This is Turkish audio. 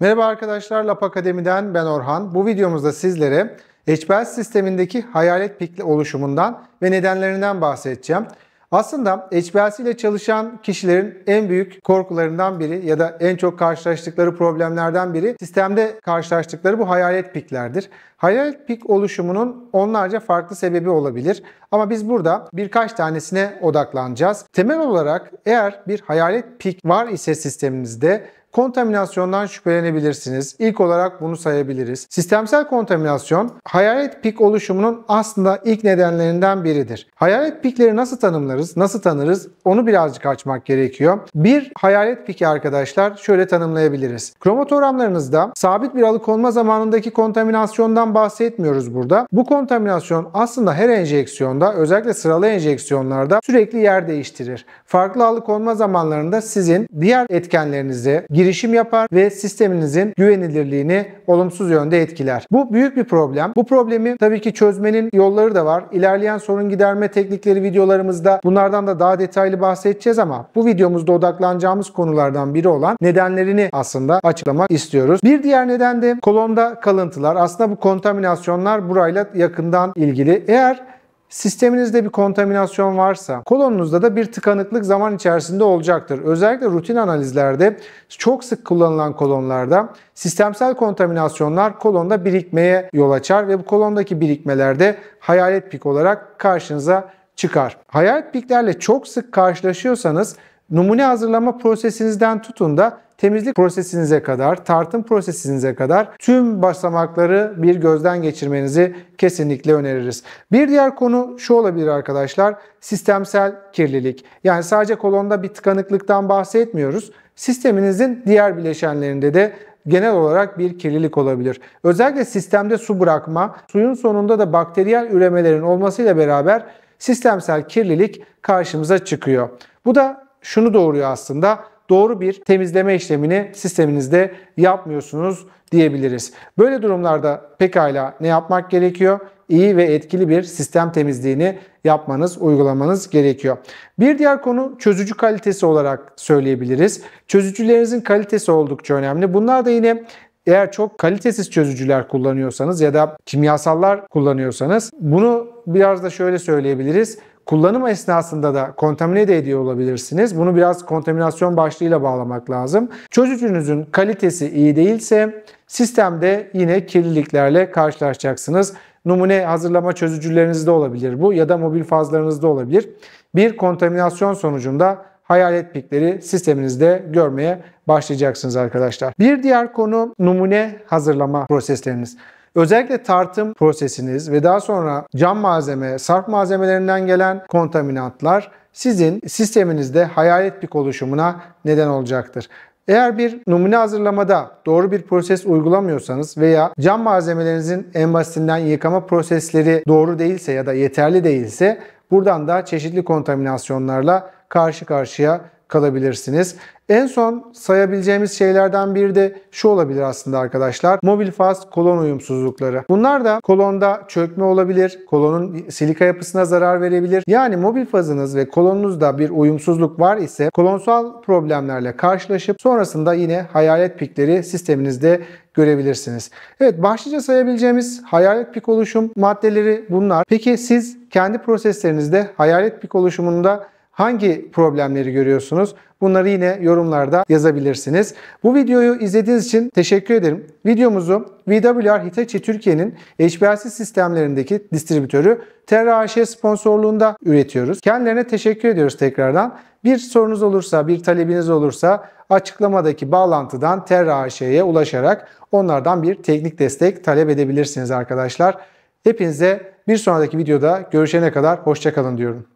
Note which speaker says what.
Speaker 1: Merhaba arkadaşlar, Lap Akademi'den ben Orhan. Bu videomuzda sizlere HBS sistemindeki hayalet pikli oluşumundan ve nedenlerinden bahsedeceğim. Aslında HBS ile çalışan kişilerin en büyük korkularından biri ya da en çok karşılaştıkları problemlerden biri sistemde karşılaştıkları bu hayalet piklerdir. Hayalet pik oluşumunun onlarca farklı sebebi olabilir ama biz burada birkaç tanesine odaklanacağız. Temel olarak eğer bir hayalet pik var ise sistemimizde kontaminasyondan şüphelenebilirsiniz. İlk olarak bunu sayabiliriz. Sistemsel kontaminasyon hayalet pik oluşumunun aslında ilk nedenlerinden biridir. Hayalet pikleri nasıl tanımlarız, nasıl tanırız onu birazcık açmak gerekiyor. Bir hayalet piki arkadaşlar şöyle tanımlayabiliriz. Kromatogramlarınızda sabit bir alık olma zamanındaki kontaminasyondan bahsetmiyoruz burada. Bu kontaminasyon aslında her enjeksiyonda özellikle sıralı enjeksiyonlarda sürekli yer değiştirir. Farklı alık olma zamanlarında sizin diğer etkenlerinize, girişim yapar ve sisteminizin güvenilirliğini olumsuz yönde etkiler. Bu büyük bir problem. Bu problemi tabii ki çözmenin yolları da var. İlerleyen sorun giderme teknikleri videolarımızda bunlardan da daha detaylı bahsedeceğiz ama bu videomuzda odaklanacağımız konulardan biri olan nedenlerini aslında açıklamak istiyoruz. Bir diğer neden de kolonda kalıntılar. Aslında bu kontaminasyonlar burayla yakından ilgili. Eğer Sisteminizde bir kontaminasyon varsa kolonunuzda da bir tıkanıklık zaman içerisinde olacaktır. Özellikle rutin analizlerde çok sık kullanılan kolonlarda sistemsel kontaminasyonlar kolonda birikmeye yol açar ve bu kolondaki birikmelerde hayalet pik olarak karşınıza çıkar. Hayalet piklerle çok sık karşılaşıyorsanız numune hazırlama prosesinizden tutun da temizlik prosesinize kadar, tartım prosesinize kadar tüm basamakları bir gözden geçirmenizi kesinlikle öneririz. Bir diğer konu şu olabilir arkadaşlar. Sistemsel kirlilik. Yani sadece kolonda bir tıkanıklıktan bahsetmiyoruz. Sisteminizin diğer bileşenlerinde de genel olarak bir kirlilik olabilir. Özellikle sistemde su bırakma, suyun sonunda da bakteriyel üremelerin olmasıyla beraber sistemsel kirlilik karşımıza çıkıyor. Bu da şunu doğuruyor aslında doğru bir temizleme işlemini sisteminizde yapmıyorsunuz diyebiliriz. Böyle durumlarda pekala ne yapmak gerekiyor? İyi ve etkili bir sistem temizliğini yapmanız, uygulamanız gerekiyor. Bir diğer konu çözücü kalitesi olarak söyleyebiliriz. Çözücülerinizin kalitesi oldukça önemli. Bunlar da yine eğer çok kalitesiz çözücüler kullanıyorsanız ya da kimyasallar kullanıyorsanız bunu biraz da şöyle söyleyebiliriz kullanım esnasında da kontamine de ediyor olabilirsiniz. Bunu biraz kontaminasyon başlığıyla bağlamak lazım. Çözücünüzün kalitesi iyi değilse sistemde yine kirliliklerle karşılaşacaksınız. Numune hazırlama çözücülerinizde olabilir bu ya da mobil fazlarınızda olabilir. Bir kontaminasyon sonucunda hayalet pikleri sisteminizde görmeye başlayacaksınız arkadaşlar. Bir diğer konu numune hazırlama prosesleriniz. Özellikle tartım prosesiniz ve daha sonra cam malzeme, sarf malzemelerinden gelen kontaminantlar sizin sisteminizde hayalet pik oluşumuna neden olacaktır. Eğer bir numune hazırlamada doğru bir proses uygulamıyorsanız veya cam malzemelerinizin en basitinden yıkama prosesleri doğru değilse ya da yeterli değilse buradan da çeşitli kontaminasyonlarla karşı karşıya kalabilirsiniz. En son sayabileceğimiz şeylerden biri de şu olabilir aslında arkadaşlar. Mobil faz kolon uyumsuzlukları. Bunlar da kolonda çökme olabilir, kolonun silika yapısına zarar verebilir. Yani mobil fazınız ve kolonunuzda bir uyumsuzluk var ise kolonsal problemlerle karşılaşıp sonrasında yine hayalet pikleri sisteminizde görebilirsiniz. Evet başlıca sayabileceğimiz hayalet pik oluşum maddeleri bunlar. Peki siz kendi proseslerinizde hayalet pik oluşumunda Hangi problemleri görüyorsunuz? Bunları yine yorumlarda yazabilirsiniz. Bu videoyu izlediğiniz için teşekkür ederim. Videomuzu VWR Hitachi Türkiye'nin HPLC sistemlerindeki distribütörü Terra AŞ sponsorluğunda üretiyoruz. Kendilerine teşekkür ediyoruz tekrardan. Bir sorunuz olursa, bir talebiniz olursa açıklamadaki bağlantıdan Terra AŞ'ye ulaşarak onlardan bir teknik destek talep edebilirsiniz arkadaşlar. Hepinize bir sonraki videoda görüşene kadar hoşçakalın diyorum.